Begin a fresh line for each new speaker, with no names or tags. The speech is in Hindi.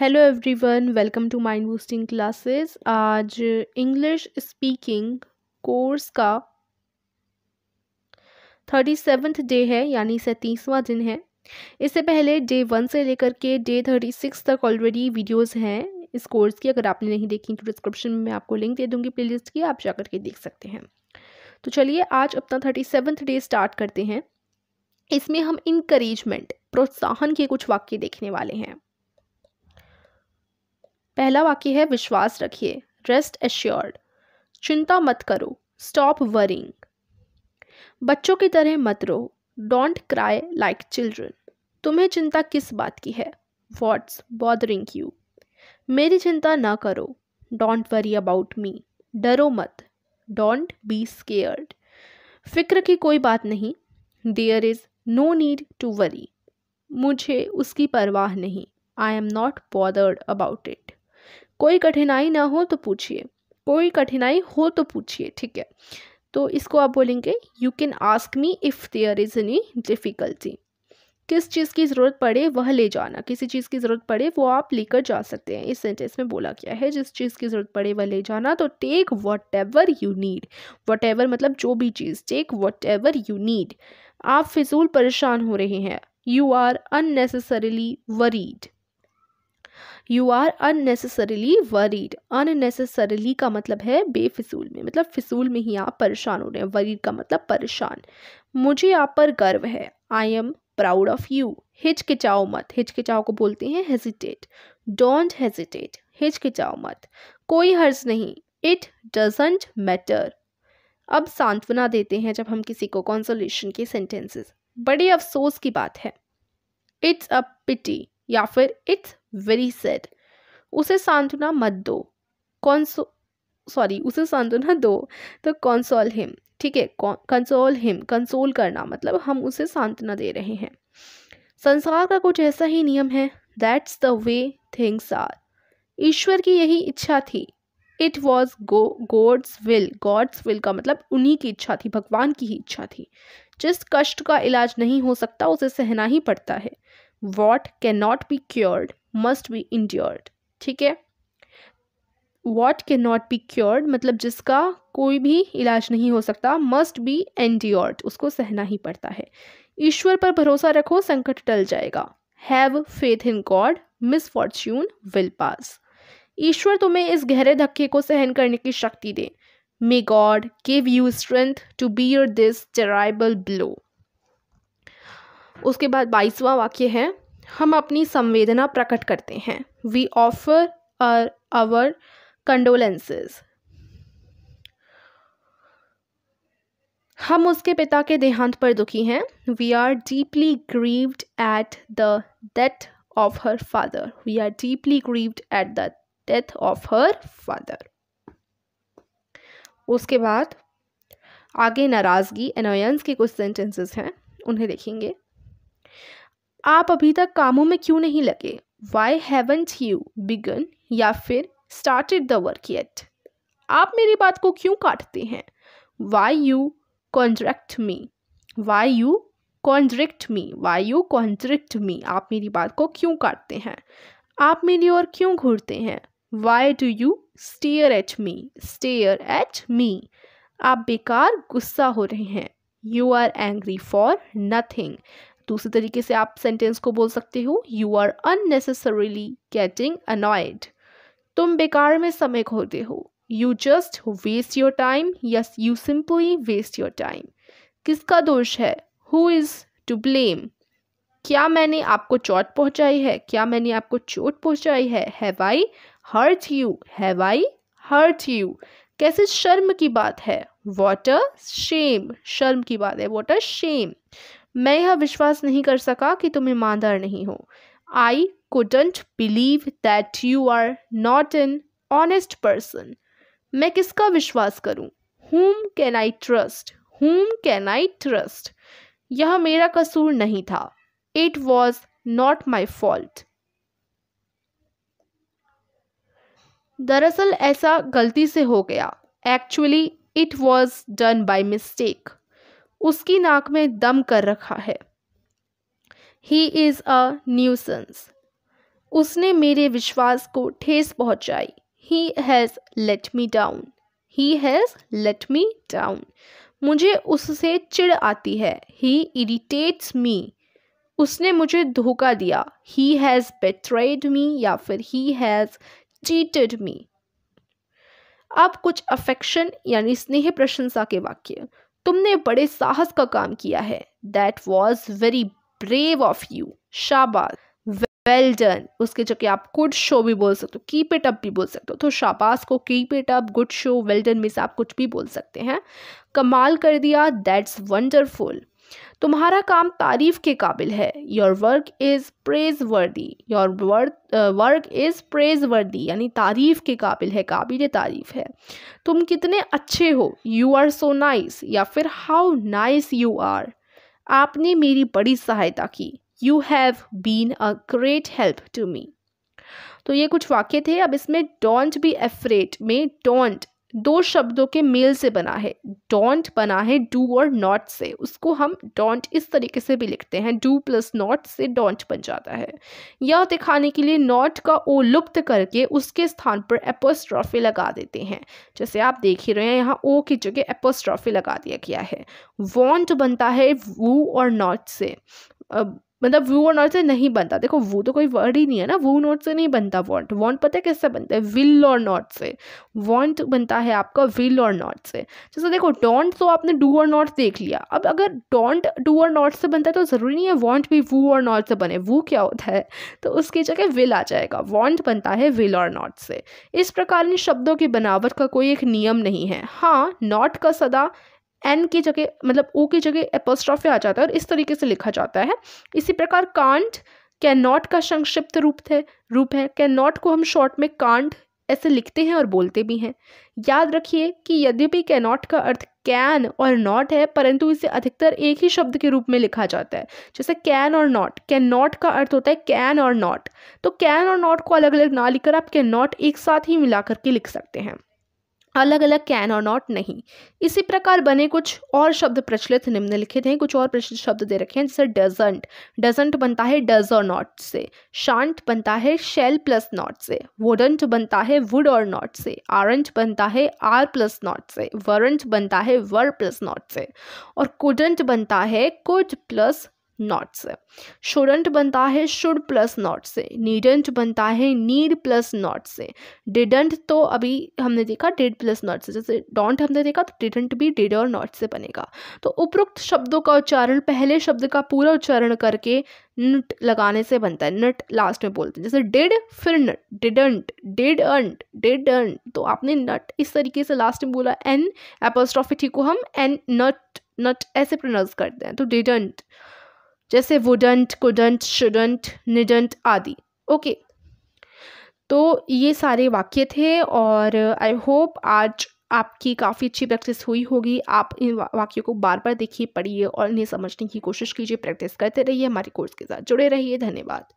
Hello everyone welcome to mind boosting classes आज इंग्लिश स्पीकिंग कोर्स का थर्टी सेवन्थ डे है यानी सैंतीसवां दिन है इससे पहले डे वन से लेकर के डे थर्टी सिक्स तक ऑलरेडी वीडियोस हैं इस कोर्स की अगर आपने नहीं देखी तो डिस्क्रिप्शन में मैं आपको लिंक दे दूंगी प्लेलिस्ट की आप जाकर के देख सकते हैं तो चलिए आज अपना थर्टी सेवन्थ डे स्टार्ट करते हैं इसमें हम इनक्रेजमेंट प्रोत्साहन के कुछ वाक्य देखने वाले हैं पहला वाक्य है विश्वास रखिए रेस्ट एश्योर्ड चिंता मत करो स्टॉप वरिंग बच्चों की तरह मत रो डोंट क्राई लाइक चिल्ड्रन तुम्हें चिंता किस बात की है वॉट्स बॉदरिंग यू मेरी चिंता ना करो डोंट वरी अबाउट मी डरो मत डोंट बी स्केयर्ड फिक्र की कोई बात नहीं there is no need to worry मुझे उसकी परवाह नहीं I am not bothered about it कोई कठिनाई ना हो तो पूछिए कोई कठिनाई हो तो पूछिए ठीक है तो इसको आप बोलेंगे you can ask me if there is any difficulty किस चीज़ की ज़रूरत पड़े वह ले जाना किसी चीज़ की ज़रूरत पड़े वो आप लेकर जा सकते हैं इस सेंटेंस में बोला गया है जिस चीज़ की ज़रूरत पड़े वह ले जाना तो take whatever you need whatever मतलब जो भी चीज़ take whatever you need आप फिजूल परेशान हो रहे हैं you are unnecessarily worried you are unnecessarily worried unnecessarily का मतलब है बेफिसूल में मतलब फिसूल में ही आप परेशान हो रहे हैं वरीड का मतलब परेशान मुझे आप पर गर्व है I am proud of you हिचकिचाओ मत हिचकिचाओ को बोलते हैं हेजिटेट डोंट हेजिटेट हिचकिचाओ मत कोई हर्ज नहीं इट डजेंट मैटर अब सांत्वना देते हैं जब हम किसी को कॉन्सोलेशन के सेंटेंसेस बड़े अफसोस की बात है इट्स अ पिटी या फिर इट्स वेरी सैड उसे सांत्वना मत दो कौनसो सॉरी उसे सांत्वना दो तो कॉन्सोल हिम ठीक है कंसोल हिम कंसोल करना मतलब हम उसे सांत्वना दे रहे हैं संसार का कुछ ऐसा ही नियम है that's the way things are ईश्वर की यही इच्छा थी it was go God's will God's will का मतलब उन्हीं की इच्छा थी भगवान की ही इच्छा थी जिस कष्ट का इलाज नहीं हो सकता उसे सहना ही पड़ता है what can not be cured must be endured ठीक है what can not be cured मतलब जिसका कोई भी इलाज नहीं हो सकता मस्ट बी एंड्योर्ड उसको सहना ही पड़ता है ईश्वर पर भरोसा रखो संकट टल जाएगा have faith in God misfortune will pass ईश्वर तुम्हें इस गहरे धक्के को सहन करने की शक्ति दे may God give you strength to bear this terrible blow उसके बाद बाईसवा वाक्य है हम अपनी संवेदना प्रकट करते हैं we offer are our condolences हम उसके पिता के देहांत पर दुखी हैं we are deeply grieved at the death of her father we are deeply grieved at the death of her father उसके बाद आगे नाराज़गी एनोयंस के कुछ सेंटेंसेस हैं उन्हें देखेंगे आप अभी तक कामों में क्यों नहीं लगे वाई हैवेंट यू बिगन या फिर स्टार्टेड द वर्क येट आप मेरी बात को क्यों काटते हैं why you contract me why you contradict me why you contradict me आप मेरी बात को क्यों काटते हैं आप मेरी ओर क्यों घूरते हैं why do you stare at me stare at me आप बेकार गुस्सा हो रहे हैं you are angry for nothing दूसरे तरीके से आप सेंटेंस को बोल सकते हो you are unnecessarily getting annoyed तुम बेकार में समय खोते हो you just waste your time yes you simply waste your time किसका दोष है हु इज़ टू ब्लेम क्या मैंने आपको चोट पहुंचाई है क्या मैंने आपको चोट पहुंचाई है have I hurt you have I hurt you कैसे शर्म की बात है वॉट अ शेम शर्म की बात है वॉट अ शेम मैं यह विश्वास नहीं कर सका कि तुम ईमानदार नहीं हो I couldn't believe that you are not an honest person मैं किसका विश्वास करूं? Whom can I trust whom can I trust यह मेरा कसूर नहीं था it was not my fault दरअसल ऐसा गलती से हो गया actually it was done by mistake उसकी नाक में दम कर रखा है ही इज़ अ न्यूसेंस उसने मेरे विश्वास को ठेस पहुंचाई he has let me down he has let me down मुझे उससे चिड़ आती है ही इरिटेट्स मी उसने मुझे धोखा दिया ही हैज़ बेट्रेड मी या फिर ही हैज़ चीटेड मी अब कुछ अफेक्शन यानी स्नेह प्रशंसा के वाक्य तुमने बड़े साहस का काम किया है that was very brave of you शाबाश वेल डन उसके जगह आप गुड शो भी बोल सकते हो कीप इट अप भी बोल सकते हो तो शाबाश को keep it up good show well done miss आप कुछ भी बोल सकते हैं कमाल कर दिया दैट्स वंडरफुल तुम्हारा काम तारीफ़ के काबिल है your work is praiseworthy your work work is praiseworthy यानी तारीफ़ के काबिल है काबिल तारीफ़ है तुम कितने अच्छे हो यू आर सो नाइस या फिर हाउ नाइस यू आर आपने मेरी बड़ी सहायता की you have been a great help to me तो ये कुछ वाक्य थे अब इसमें डोंट बी एफरेट में डोंट दो शब्दों के मेल से बना है डोंट बना है डू और नॉट से उसको हम डोंट इस तरीके से भी लिखते हैं डू प्लस नॉट से डोंट बन जाता है यह दिखाने के लिए नॉट का ओ लुप्त करके उसके स्थान पर एपोस्ट्रॉफी लगा देते हैं जैसे आप देख ही रहे हैं यहाँ ओ की जगह एपोस्ट्रॉफी लगा दिया गया है वॉन्ट बनता है वू और नॉट से मतलब वो और नॉट से नहीं बनता देखो वो तो कोई वर्ड ही नहीं है ना वो नॉट से नहीं बनता वॉन्ट वॉन्ट पता है किससे बनता है विल और नॉट से वॉन्ट बनता है आपका विल और नॉट से जैसे देखो डोंट तो आपने डू और नॉट देख लिया अब अगर डोंट डू और नॉट से बनता है तो ज़रूरी नहीं है वॉन्ट भी वो और नॉट से बने वो क्या होता है तो उसकी जगह विल आ जाएगा वॉन्ट बनता है विल और नॉट से इस प्रकार इन शब्दों की बनावट का कोई एक नियम नहीं है हाँ नॉट का सदा एन की जगह मतलब ओ की जगह एपोस्ट्रॉफी आ जाता है और इस तरीके से लिखा जाता है इसी प्रकार कांट कैन नॉट का संक्षिप्त रूप है रूप है कैन नॉट को हम शॉर्ट में कांट ऐसे लिखते हैं और बोलते भी हैं याद रखिए कि यद्यपि कैनॉट का अर्थ कैन और नॉट है परंतु इसे अधिकतर एक ही शब्द के रूप में लिखा जाता है जैसे कैन और नॉट कैन नॉट का अर्थ होता है कैन और नॉट तो कैन और नॉट को अलग अलग ना लिखकर आप कैन नॉट एक साथ ही मिला करके लिख सकते हैं अलग अलग कैन और नॉट नहीं इसी प्रकार बने कुछ और शब्द प्रचलित निम्नलिखित हैं कुछ और प्रचलित शब्द दे रखे हैं जैसे डजंट डजेंट बनता है डज और नॉट से शांट बनता है शेल प्लस नॉट से वोडंट बनता है वुड और नॉट से आरंट बनता है आर प्लस नॉट से वरंट बनता है वर प्लस नॉट से और कुडंट बनता है कुड प्लस नॉट से शुडंट बनता है शुड प्लस नॉट से नीडंट बनता है नीड प्लस नॉट से डिडंट तो अभी हमने देखा डिड प्लस नॉट से जैसे डॉन्ट हमने देखा तो डिडंट भी डिड और नॉट से बनेगा तो उपरोक्त शब्दों का उच्चारण पहले शब्द का पूरा उच्चारण करके नट लगाने से बनता है नट लास्ट में बोलते हैं जैसे डिड फिर not didn't didn't didn't तो आपने नट इस तरीके से लास्ट में बोला एन एपोस्ट्रॉफिटी को हम एन नट नट ऐसे प्रोनाउंस करते हैं तो डिडंट जैसे वुडंट कुडंट शुडंट निडंट आदि ओके तो ये सारे वाक्य थे और आई होप आज आपकी काफ़ी अच्छी प्रैक्टिस हुई होगी आप इन वाक्यों को बार बार देखिए पढ़िए और इन्हें समझने की कोशिश कीजिए प्रैक्टिस करते रहिए हमारे कोर्स के साथ जुड़े रहिए धन्यवाद